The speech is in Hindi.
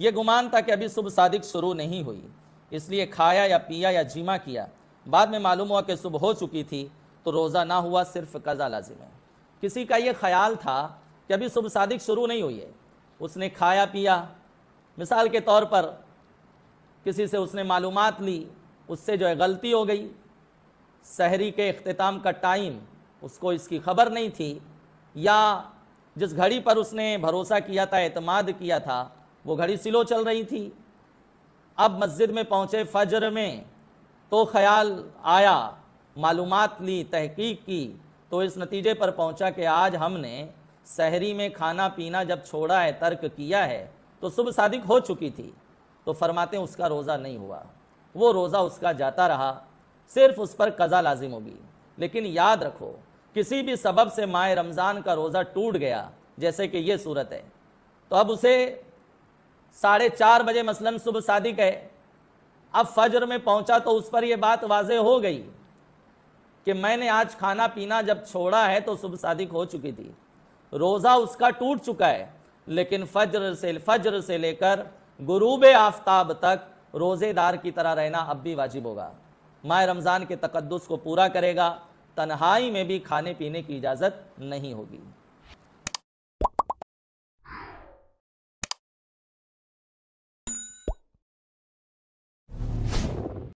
ये गुमान था कि अभी सुबह सादिक शुरू नहीं हुई इसलिए खाया या पिया या जीमा किया बाद में मालूम हुआ कि सुबह हो चुकी थी तो रोज़ा ना हुआ सिर्फ कज़ा लाजिम है किसी का ये ख्याल था कि अभी सुबह सादिक शुरू नहीं हुई है उसने खाया पिया मिसाल के तौर पर किसी से उसने मालूम ली उससे जो है गलती हो गई शहरी के अख्ताम का टाइम उसको इसकी खबर नहीं थी या जिस घड़ी पर उसने भरोसा किया था अतमाद किया था वो घड़ी सिलो चल रही थी अब मस्जिद में पहुंचे फजर में तो ख्याल आया मालूम ली तहकीक की तो इस नतीजे पर पहुंचा कि आज हमने शहरी में खाना पीना जब छोड़ा है तर्क किया है तो सुबह सादिक हो चुकी थी तो फरमाते उसका रोज़ा नहीं हुआ वो रोज़ा उसका जाता रहा सिर्फ उस पर कज़ा लाजिम होगी लेकिन याद रखो किसी भी सबब से माए रमज़ान का रोज़ा टूट गया जैसे कि ये सूरत है तो अब उसे साढ़े चार बजे मसलन सुबह सादिक है अब फजर में पहुंचा तो उस पर यह बात वाजे हो गई कि मैंने आज खाना पीना जब छोड़ा है तो सुबह सादिक हो चुकी थी रोज़ा उसका टूट चुका है लेकिन फजर से फजर से लेकर गुरूब आफ्ताब तक रोज़ेदार की तरह रहना अब भी वाजिब होगा माह रमज़ान के तकदस को पूरा करेगा तन्हाई में भी खाने पीने की इजाज़त नहीं होगी